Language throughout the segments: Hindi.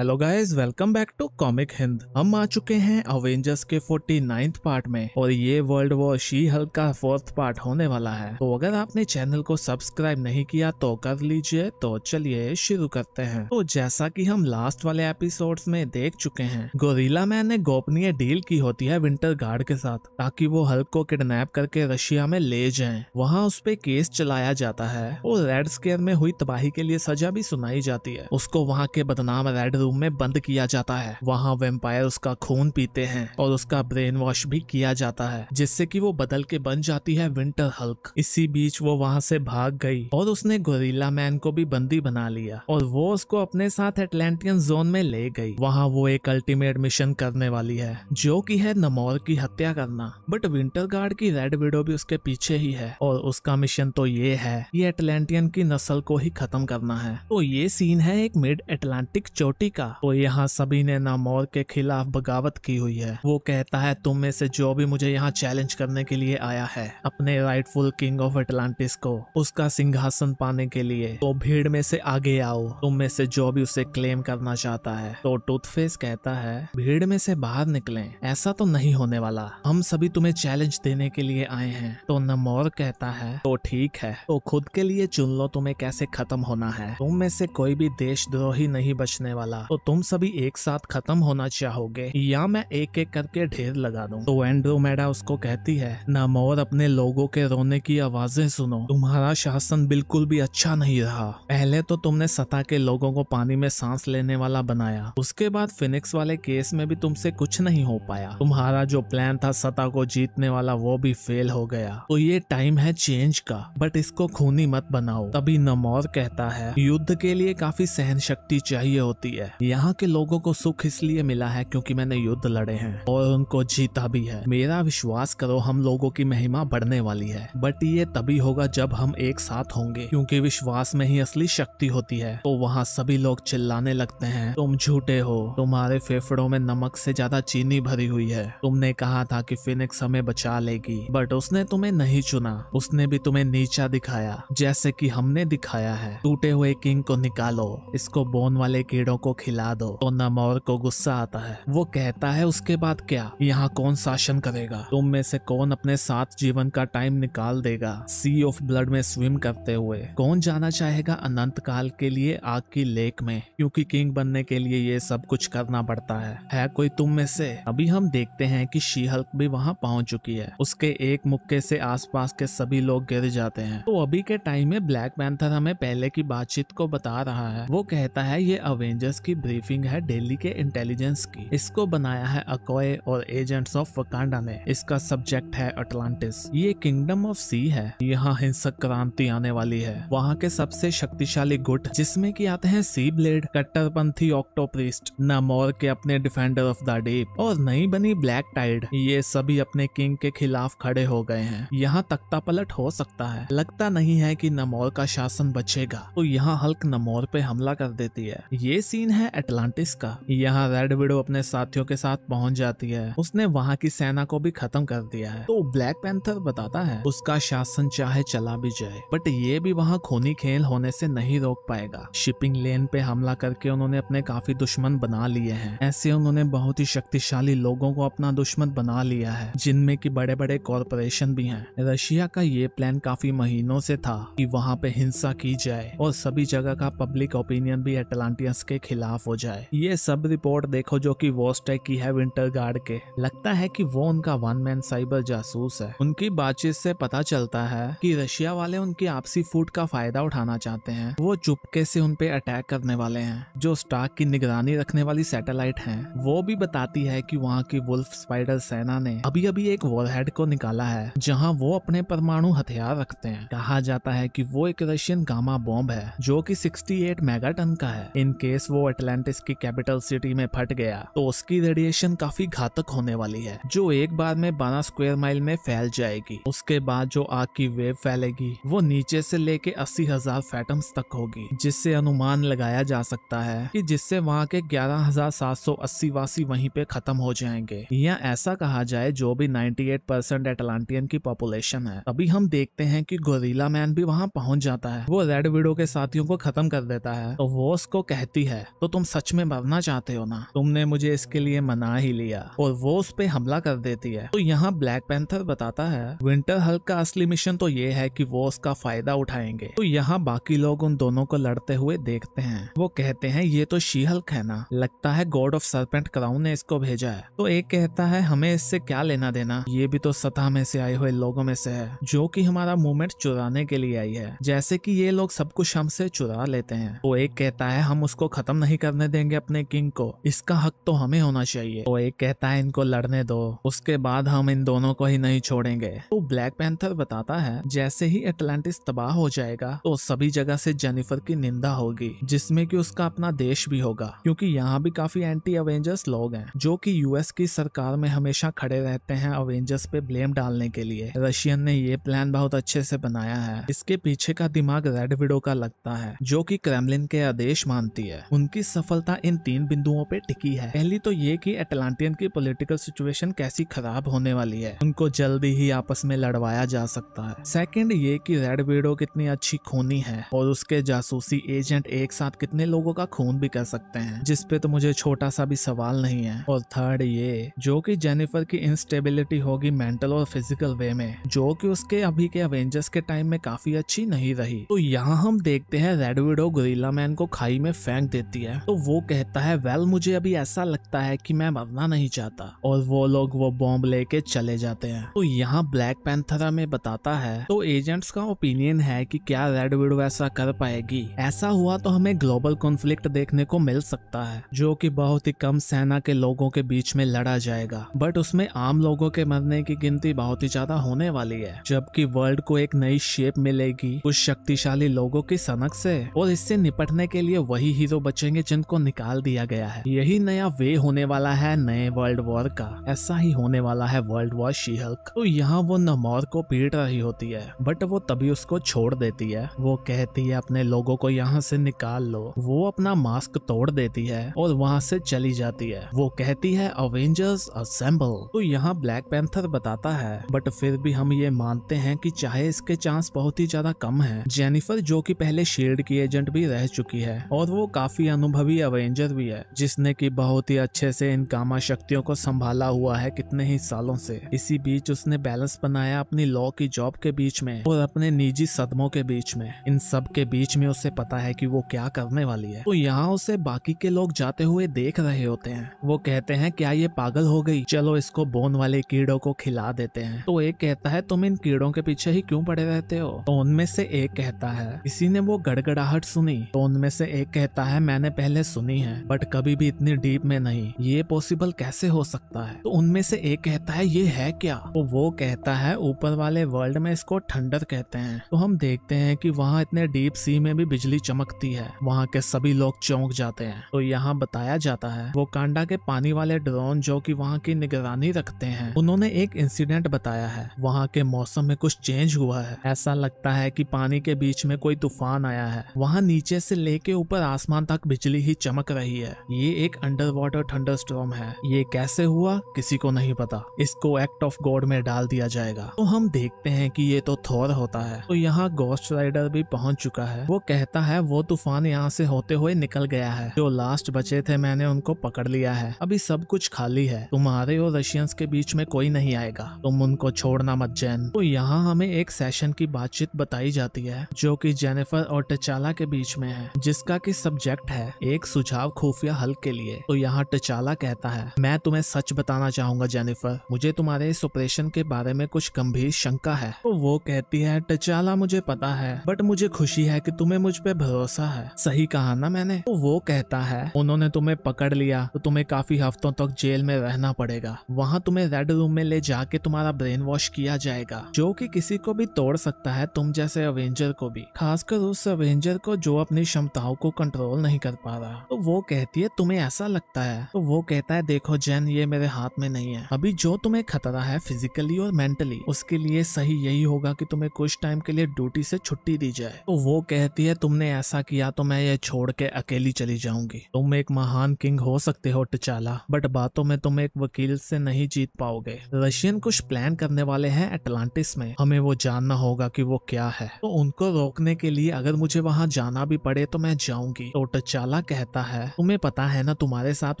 hello guys welcome back to comic Hind हम आ चुके हैं अवेंजर्स के फोर्टी नाइन्थ पार्ट में और ये वर्ल्ड वॉर शी हल्क का फोर्थ पार्ट होने वाला है तो अगर आपने चैनल को सब्सक्राइब नहीं किया तो कर लीजिए तो चलिए शुरू करते हैं तो जैसा कि हम लास्ट वाले एपिसोड में देख चुके हैं गोरीला मैन ने गोपनीय डील की होती है विंटर गार्ड के साथ ताकि वो हल्क को किडनेप करके रशिया में ले जाए वहाँ उस पर केस चलाया जाता है और रेड स्केयर में हुई तबाही के लिए सजा भी सुनाई जाती है उसको वहाँ के बदनाम रेड रूम में बंद किया जाता है वहाँ वेम्पायर उसका खून पीते हैं और उसका ब्रेन वॉश भी किया जाता है जिससे कि वो बदल के बन जाती है विंटर हल्क इसी बीच वो वहाँ से भाग गई और उसने गोरिल्ला मैन को भी बंदी बना लिया और वो उसको अपने साथ एटलांटियन जोन में ले गई वहाँ वो एक अल्टीमेट मिशन करने वाली है जो की है नमोर की हत्या करना बट विंटर गार्ड की रेड विडो भी उसके पीछे ही है और उसका मिशन तो ये है ये एटलांटियन की नस्ल को ही खत्म करना है तो ये सीन है एक मिड एटलांटिक चोटी का तो यहाँ सभी ने नामौर के खिलाफ बगावत की हुई है वो कहता है तुम में से जो भी मुझे यहाँ चैलेंज करने के लिए आया है अपने राइटफुल किंग ऑफ अटलांटिस को उसका सिंहासन पाने के लिए तो भीड़ में से आगे आओ तुम में से जो भी उसे क्लेम करना चाहता है तो टूथफेस कहता है भीड़ में से बाहर निकले ऐसा तो नहीं होने वाला हम सभी तुम्हें चैलेंज देने के लिए आए हैं तो नमोर कहता है तो ठीक है तो खुद के लिए चुन लो तुम्हें कैसे खत्म होना है तुम में से कोई भी देशद्रोही नहीं बचने वाला तो तुम सभी एक साथ खत्म होना चाहोगे या मैं एक एक करके ढेर लगा दूँ तो एंड्रोमेडा उसको कहती है नामोर अपने लोगों के रोने की आवाजें सुनो तुम्हारा शासन बिल्कुल भी अच्छा नहीं रहा पहले तो तुमने सता के लोगों को पानी में सांस लेने वाला बनाया उसके बाद फिनिक्स वाले केस में भी तुमसे कुछ नहीं हो पाया तुम्हारा जो प्लान था सता को जीतने वाला वो भी फेल हो गया तो ये टाइम है चेंज का बट इसको खूनी मत बनाओ तभी नमोर कहता है युद्ध के लिए काफी सहन शक्ति चाहिए होती है यहाँ के लोगों को सुख इसलिए मिला है क्योंकि मैंने युद्ध लड़े हैं और उनको जीता भी है मेरा विश्वास करो हम लोगों की महिमा बढ़ने वाली है बट ये तभी होगा जब हम एक साथ होंगे क्योंकि विश्वास में ही असली शक्ति होती है तो वहाँ सभी लोग चिल्लाने लगते हैं तुम झूठे हो तुम्हारे फेफड़ों में नमक से ज्यादा चीनी भरी हुई है तुमने कहा था कि फिनिक्स हमें बचा लेगी बट उसने तुम्हें नहीं चुना उसने भी तुम्हें नीचा दिखाया जैसे कि हमने दिखाया है टूटे हुए किंग को निकालो इसको बोन वाले कीड़ों को खिला दो तो नमौर को गुस्सा आता है वो कहता है उसके बाद क्या यहाँ कौन शासन करेगा तुम में से कौन अपने साथ जीवन का टाइम निकाल देगा सी ऑफ ब्लड में स्विम करते हुए कौन जाना चाहेगा अनंत काल के लिए आग की लेक में क्योंकि किंग बनने के लिए ये सब कुछ करना पड़ता है है कोई तुम में से अभी हम देखते हैं कि हल्क भी वहाँ पहुँच चुकी है उसके एक मुक्के से आसपास के सभी लोग गिर जाते हैं तो अभी के टाइम में ब्लैक पैंथर हमें पहले की बातचीत को बता रहा है वो कहता है ये अवेंजर्स की की ब्रीफिंग है दिल्ली के इंटेलिजेंस की इसको बनाया है अकोए और एजेंट्स ऑफ वकांडा ने इसका सब्जेक्ट है अटलांटिस ये किंगडम ऑफ सी है यहाँ हिंसक क्रांति आने वाली है वहाँ के सबसे शक्तिशाली गुट जिसमे की आते हैं सी ब्लेड कट्टरपंथी ऑक्टोप्रिस्ट नमोर के अपने डिफेंडर ऑफ द डीप और नई बनी ब्लैक टाइड ये सभी अपने किंग के खिलाफ खड़े हो गए हैं यहाँ तख्ता पलट हो सकता है लगता नहीं है कि नमोर का शासन बचेगा तो यहाँ हल्क नमोर पे हमला कर देती है ये सीन है है अटलांटिस का यहाँ रेड विडो अपने साथियों के साथ पहुंच जाती है उसने वहाँ की सेना को भी खत्म कर दिया है तो ब्लैक पैंथर बताता है उसका शासन चाहे चला भी जाए बट ये भी वहाँ खूनी खेल होने से नहीं रोक पाएगा शिपिंग लेन पे हमला करके उन्होंने अपने काफी दुश्मन बना लिए हैं ऐसे उन्होंने बहुत ही शक्तिशाली लोगों को अपना दुश्मन बना लिया है जिनमें की बड़े बड़े कॉरपोरेशन भी है रशिया का ये प्लान काफी महीनों से था की वहाँ पे हिंसा की जाए और सभी जगह का पब्लिक ओपिनियन भी अटलांटियंस के खिलाफ खिलाफ हो जाए ये सब रिपोर्ट देखो जो कि वोस्टेक की है विंटर गार्ड के लगता है कि वो उनका वन मैन साइबर जासूस है उनकी बातचीत से पता चलता है कि रशिया वाले उनकी आपसी फूट का फायदा उठाना चाहते हैं वो चुपके से उनपे अटैक करने वाले हैं जो स्टार्क की निगरानी रखने वाली सैटेलाइट है वो भी बताती है की वहाँ की वुल्फ स्पाइडर सेना ने अभी अभी एक वॉरहेड को निकाला है जहाँ वो अपने परमाणु हथियार रखते हैं कहा जाता है की वो एक रशियन गामा बॉम्ब है जो की सिक्सटी एट मेगा टन का है इन केस वो अटलांटिस की कैपिटल सिटी में फट गया तो उसकी रेडिएशन काफी घातक होने वाली है जो एक बार में बारह स्क्वायर माइल में फैल जाएगी उसके बाद जो आग की वेव फैलेगी वो नीचे से लेके अस्सी हजार फैटम्स तक होगी जिससे अनुमान लगाया जा सकता है कि जिससे वहाँ के ग्यारह हजार सात सौ अस्सी वासी वहीं पे खत्म हो जाएंगे या ऐसा कहा जाए जो भी नाइन्टी एट परसेंट एटलांटियन की पॉपुलेशन है अभी हम देखते हैं कि गोरीला मैन भी वहाँ पहुँच जाता है वो रेड विडो के साथियों को खत्म कर देता है तो वो उसको कहती है तो तुम सच में मरना चाहते हो ना तुमने मुझे इसके लिए मना ही लिया और वो उस पर हमला कर देती है तो यहाँ ब्लैक पैंथर बताता है विंटर हल्क का असली मिशन तो ये है की वो उसका फायदा उठाएंगे तो यहाँ बाकी लोग उन दोनों को लड़ते हुए देखते हैं वो कहते हैं ये तो शी हल्क है ना लगता है गॉड ऑफ सरपेंट क्राउन ने इसको भेजा है तो एक कहता है हमें इससे क्या लेना देना ये भी तो सतह में से आए हुए लोगों में से है जो कि हमारा मूवमेंट चुराने के लिए आई है जैसे कि ये लोग सब कुछ हमसे चुरा लेते हैं तो एक कहता है हम उसको खत्म नहीं नहीं करने देंगे अपने किंग को इसका हक तो हमें होना चाहिए तो एक कहता है इनको लड़ने दो उसके बाद हम इन दोनों को ही नहीं छोड़ेंगे तो ब्लैक पैंथर बताता है जैसे ही अटलांटिस तबाह हो जाएगा तो सभी जगह से जेनिफर की निंदा होगी जिसमे की उसका अपना देश भी होगा क्योंकि यहाँ भी काफी एंटी अवेंजर्स लोग हैं जो की यूएस की सरकार में हमेशा खड़े रहते हैं अवेंजर्स पे ब्लेम डालने के लिए रशियन ने ये प्लान बहुत अच्छे से बनाया है इसके पीछे का दिमाग रेड विडो का लगता है जो की क्रेमलिन के आदेश मानती है उनकी सफलता इन तीन बिंदुओं पे टिकी है पहली तो ये कि अटलांटियन की पॉलिटिकल सिचुएशन कैसी खराब होने वाली है उनको जल्दी ही आपस में लड़वाया जा सकता है सेकंड ये कि रेड वीडो कितनी अच्छी खूनी है और उसके जासूसी एजेंट एक साथ कितने लोगों का खून भी कर सकते हैं जिसपे तो मुझे छोटा सा भी सवाल नहीं है और थर्ड ये जो की जेनिफर की इंस्टेबिलिटी होगी मेंटल और फिजिकल वे में जो की उसके अभी के अवेंजर्स के टाइम में काफी अच्छी नहीं रही तो यहाँ हम देखते हैं रेड विडो गोरिल्ला मैन को खाई में फेंक देती है है तो वो कहता है वेल मुझे अभी ऐसा लगता है कि मैं मरना नहीं चाहता और वो लोग वो बॉम्ब लेके चले जाते हैं तो यहाँ ब्लैक पैंथरा में बताता है तो एजेंट्स का ओपिनियन है कि क्या रेड विडो ऐसा कर पाएगी ऐसा हुआ तो हमें ग्लोबल कॉन्फ्लिक्ट देखने को मिल सकता है जो कि बहुत ही कम सेना के लोगों के बीच में लड़ा जाएगा बट उसमें आम लोगों के मरने की गिनती बहुत ही ज्यादा होने वाली है जबकि वर्ल्ड को एक नई शेप मिलेगी कुछ शक्तिशाली लोगों की सनक से और इससे निपटने के लिए वही हीरो बचेंगे चंद को निकाल दिया गया है यही नया वे होने वाला है नए वर्ल्ड वॉर का ऐसा ही होने वाला है वर्ल्ड वॉर शीहल्क तो यहाँ वो नमोर को पीट रही होती है बट वो तभी उसको छोड़ देती है वो कहती है अपने लोगो को यहाँ से निकाल लो वो अपना मास्क तोड़ देती है और वहाँ से चली जाती है वो कहती है अवेंजर्स असेंबल तो यहाँ ब्लैक पैंथर बताता है बट फिर भी हम ये मानते हैं कि चाहे इसके चांस बहुत ही ज्यादा कम है जेनिफर जो कि पहले शील्ड की एजेंट भी रह चुकी है और वो काफी अनुभव अनुभवी अवेंजर भी है जिसने की बहुत ही अच्छे से इन कामा शक्तियों को संभाला हुआ है कितने ही सालों से इसी बीच उसने बैलेंस बनाया अपनी लॉ की जॉब के बीच में और अपने निजी सदमों के बीच में इन सब के बीच में उसे पता है कि वो क्या करने वाली है तो यहाँ उसे बाकी के लोग जाते हुए देख रहे होते हैं वो कहते हैं क्या ये पागल हो गई चलो इसको बोन वाले कीड़ों को खिला देते हैं तो एक कहता है तुम इन कीड़ों के पीछे ही क्यों पड़े रहते हो तो उनमें से एक कहता है इसी ने वो गड़गड़ाहट सुनी तो उनमें से एक कहता है मैंने पहले सुनी है बट कभी भी इतनी डीप में नहीं ये पॉसिबल कैसे हो सकता है तो उनमें से एक कहता है ये है क्या तो वो कहता है ऊपर वाले वर्ल्ड में इसको ठंडर कहते हैं तो हम देखते हैं कि वहाँ इतने डीप सी में भी बिजली चमकती है वहाँ के सभी लोग चौंक जाते हैं तो यहाँ बताया जाता है वो कांडा के पानी वाले ड्रोन जो की वहाँ की निगरानी रखते हैं उन्होंने एक इंसिडेंट बताया है वहाँ के मौसम में कुछ चेंज हुआ है ऐसा लगता है की पानी के बीच में कोई तूफान आया है वहाँ नीचे से लेके ऊपर आसमान तक बिजली बिजली ही चमक रही है ये एक अंडर वाटर थंडर है ये कैसे हुआ किसी को नहीं पता इसको एक्ट ऑफ गॉड में डाल दिया जाएगा तो हम देखते हैं कि ये तो थोर होता है तो यहाँ गोस्ट राइडर भी पहुंच चुका है वो कहता है वो तूफान यहाँ से होते हुए निकल गया है जो लास्ट बचे थे मैंने उनको पकड़ लिया है अभी सब कुछ खाली है तुम्हारे और रशियंस के बीच में कोई नहीं आएगा तुम उनको छोड़ना मत जैन तो यहाँ हमें एक सेशन की बातचीत बताई जाती है जो कि जेनिफर और टचाला के बीच में है जिसका कि सब्जेक्ट है एक सुझाव खुफिया हल के लिए तो यहाँ टचाला कहता है मैं तुम्हें सच बताना चाहूंगा जेनिफर मुझे तुम्हारे इस ऑपरेशन के बारे में कुछ गंभीर शंका है तो वो कहती है टचाला मुझे पता है बट मुझे खुशी है की तुम्हें मुझ पर भरोसा है सही कहा ना मैंने तो वो कहता है उन्होंने तुम्हें पकड़ लिया तो तुम्हें काफी हफ्तों तक जेल में रहना पड़ेगा वहाँ तुम्हें रेड रूम में ले जाके तुम्हारा ब्रेन वॉश किया जाएगा जो कि किसी को भी तोड़ सकता है तुम जैसे अवेंजर को भी खासकर उस अवेंजर को जो अपनी क्षमताओं को कंट्रोल नहीं करता पा रहा तो वो कहती है तुम्हें ऐसा लगता है तो वो कहता है देखो जैन ये मेरे हाथ में नहीं है अभी जो तुम्हें खतरा है फिजिकली और मेंटली उसके लिए सही यही होगा कि तुम्हें कुछ टाइम के लिए ड्यूटी से छुट्टी दी जाए तो वो कहती है तुमने ऐसा किया तो मैं ये छोड़ के अकेली चली जाऊंगी तुम एक महान किंग हो सकते हो टचाला बट बातों में तुम एक वकील से नहीं जीत पाओगे रशियन कुछ प्लान करने वाले हैं अटलांटिस में हमें वो जानना होगा कि वो क्या है तो उनको रोकने के लिए अगर मुझे वहाँ जाना भी पड़े तो मैं जाऊंगी तो टचाला साला कहता है तुम्हें पता है ना तुम्हारे साथ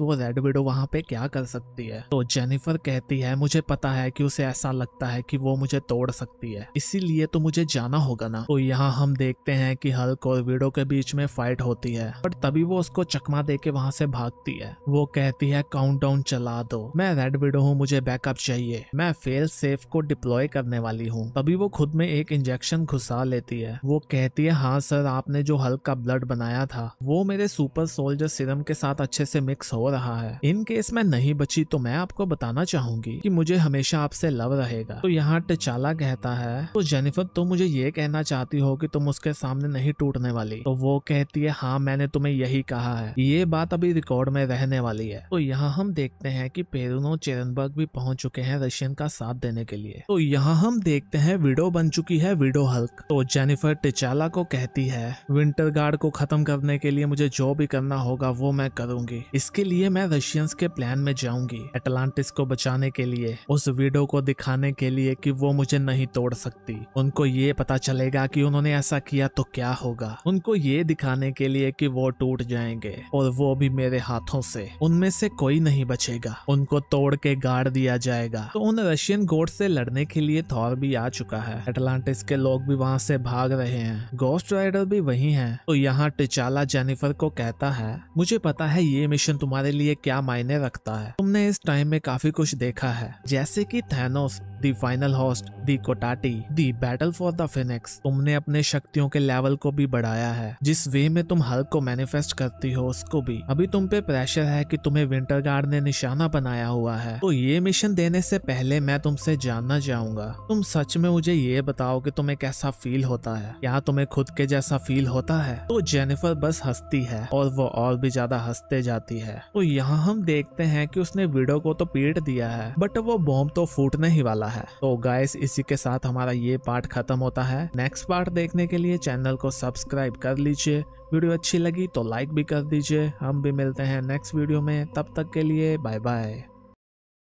वो रेड विडो वहाँ पे क्या कर सकती है तो जेनिफर कहती है मुझे पता है कि उसे ऐसा लगता है कि वो मुझे तोड़ सकती है इसीलिए तो मुझे जाना होगा ना तो यहाँ हम देखते हैं कि हल्क और विडो के बीच में फाइट होती है पर तभी वो उसको चकमा दे के वहाँ से भागती है वो कहती है काउंट चला दो मैं रेड विडो हूँ मुझे बैकअप चाहिए मैं फेल सेफ को डिप्लॉय करने वाली हूँ तभी वो खुद में एक इंजेक्शन घुसा लेती है वो कहती है हाँ सर आपने जो हल्क का ब्लड बनाया था वो मेरे सूट सुपर सोल्जर सिरम के साथ अच्छे से मिक्स हो रहा है इन केस में नहीं बची तो मैं आपको बताना चाहूंगी कि मुझे हमेशा आपसे लव रहेगा तो यहाँ टचाला कहता है तो जेनिफर तुम मुझे ये कहना चाहती हो कि तुम उसके सामने नहीं टूटने वाली तो वो कहती है हाँ मैंने तुम्हें यही कहा है ये बात अभी रिकॉर्ड में रहने वाली है तो यहाँ हम देखते हैं की पेरुनो चेरनबर्ग भी पहुंच चुके हैं रशियन का साथ देने के लिए तो यहाँ हम देखते हैं विडो बन चुकी है विडो हल्क तो जेनिफर टिचाला को कहती है विंटर गार्ड को खत्म करने के लिए मुझे जो भी करना होगा वो मैं करूंगी इसके लिए मैं रशियंस के प्लान में जाऊंगी अटलांटिस को बचाने के लिए उस वीडियो को दिखाने के लिए कि वो मुझे नहीं तोड़ सकती उनको ये पता चलेगा कि उन्होंने ऐसा किया तो क्या होगा उनको ये दिखाने के लिए कि वो टूट जाएंगे और वो भी मेरे हाथों से उनमें से कोई नहीं बचेगा उनको तोड़ के गाड़ दिया जाएगा तो उन रशियन गोड से लड़ने के लिए थौर भी आ चुका है अटलांटिस के लोग भी वहाँ से भाग रहे हैं गोस्ट राइडर भी वही है तो यहाँ टिचाला जेनिफर को कह कहता है मुझे पता है ये मिशन तुम्हारे लिए क्या मायने रखता है तुमने इस टाइम में काफी कुछ देखा है जैसे कि Thanos the final host the Kotati the battle for the Phoenix तुमने अपने शक्तियों के लेवल को भी बढ़ाया है जिस वे में तुम हल्क को मैनिफेस्ट करती हो उसको भी अभी तुम पे प्रेशर है कि तुम्हें विंटर गार्ड ने निशाना बनाया हुआ है तो ये मिशन देने से पहले मैं तुमसे जानना चाहूंगा तुम सच में मुझे ये बताओ कि तुम्हें कैसा फील होता है क्या तुम्हें खुद के जैसा फील होता है तो जेनिफर बस हंसती है और वो और भी ज्यादा हंसते जाती है तो यहाँ हम देखते हैं कि उसने विडो को तो पीट दिया है बट वो बॉम्ब तो फूटने ही वाला वाला है तो गाइस इसी के साथ हमारा ये पार्ट खत्म होता है नेक्स्ट पार्ट देखने के लिए चैनल को सब्सक्राइब कर लीजिए वीडियो अच्छी लगी तो लाइक भी कर दीजिए हम भी मिलते हैं नेक्स्ट वीडियो में तब तक के लिए बाय बाय